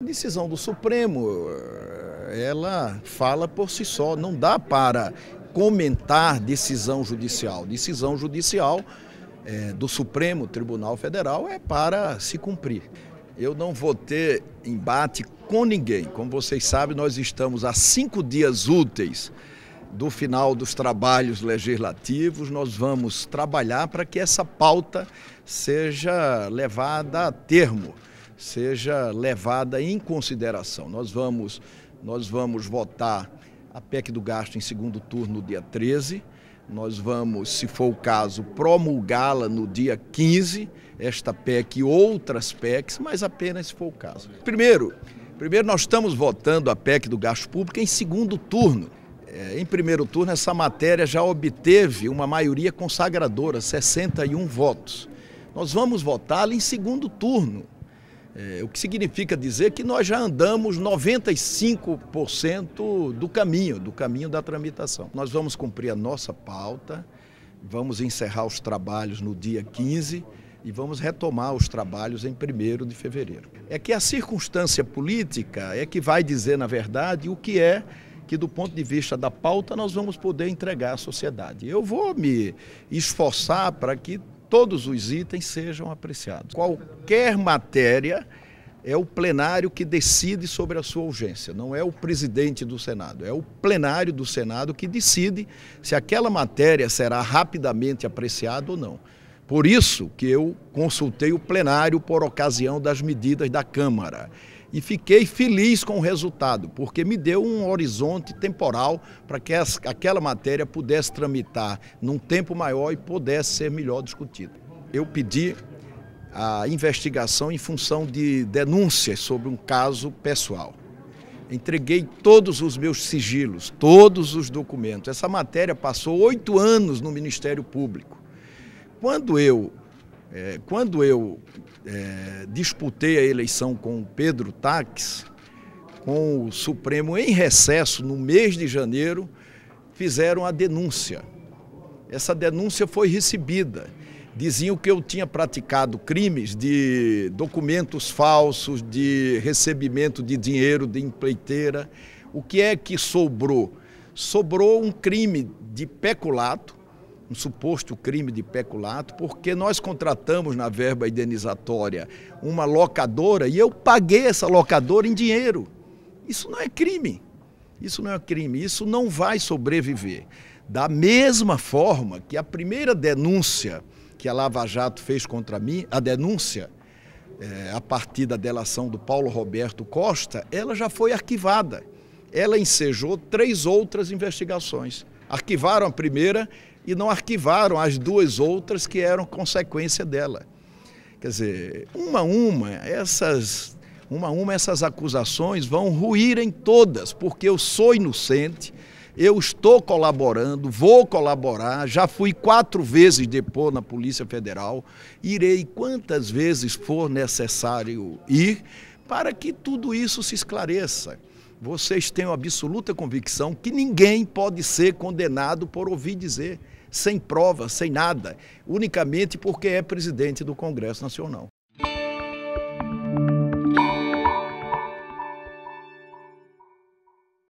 A decisão do Supremo, ela fala por si só, não dá para comentar decisão judicial. Decisão judicial é, do Supremo Tribunal Federal é para se cumprir. Eu não vou ter embate com ninguém. Como vocês sabem, nós estamos há cinco dias úteis do final dos trabalhos legislativos, nós vamos trabalhar para que essa pauta seja levada a termo seja levada em consideração. Nós vamos, nós vamos votar a PEC do gasto em segundo turno no dia 13. Nós vamos, se for o caso, promulgá-la no dia 15, esta PEC e outras PECs, mas apenas se for o caso. Primeiro, primeiro nós estamos votando a PEC do gasto público em segundo turno. É, em primeiro turno, essa matéria já obteve uma maioria consagradora, 61 votos. Nós vamos votá-la em segundo turno. É, o que significa dizer que nós já andamos 95% do caminho, do caminho da tramitação. Nós vamos cumprir a nossa pauta, vamos encerrar os trabalhos no dia 15 e vamos retomar os trabalhos em 1 de fevereiro. É que a circunstância política é que vai dizer, na verdade, o que é que, do ponto de vista da pauta, nós vamos poder entregar à sociedade. Eu vou me esforçar para que todos os itens sejam apreciados. Qualquer matéria é o plenário que decide sobre a sua urgência, não é o presidente do Senado, é o plenário do Senado que decide se aquela matéria será rapidamente apreciada ou não. Por isso que eu consultei o plenário por ocasião das medidas da Câmara e fiquei feliz com o resultado, porque me deu um horizonte temporal para que as, aquela matéria pudesse tramitar num tempo maior e pudesse ser melhor discutida. Eu pedi a investigação em função de denúncias sobre um caso pessoal. Entreguei todos os meus sigilos, todos os documentos. Essa matéria passou oito anos no Ministério Público. Quando eu é, quando eu é, disputei a eleição com o Pedro Taques, com o Supremo em recesso no mês de janeiro, fizeram a denúncia. Essa denúncia foi recebida. Diziam que eu tinha praticado crimes de documentos falsos, de recebimento de dinheiro de empreiteira. O que é que sobrou? Sobrou um crime de peculato, um suposto crime de peculato, porque nós contratamos na verba indenizatória uma locadora e eu paguei essa locadora em dinheiro. Isso não é crime. Isso não é crime, isso não vai sobreviver. Da mesma forma que a primeira denúncia que a Lava Jato fez contra mim, a denúncia é, a partir da delação do Paulo Roberto Costa, ela já foi arquivada. Ela ensejou três outras investigações. Arquivaram a primeira e não arquivaram as duas outras que eram consequência dela. Quer dizer, uma a uma, essas uma a uma essas acusações vão ruir em todas, porque eu sou inocente, eu estou colaborando, vou colaborar, já fui quatro vezes depor na Polícia Federal, irei quantas vezes for necessário ir para que tudo isso se esclareça vocês tenham absoluta convicção que ninguém pode ser condenado por ouvir dizer, sem prova, sem nada, unicamente porque é presidente do Congresso Nacional.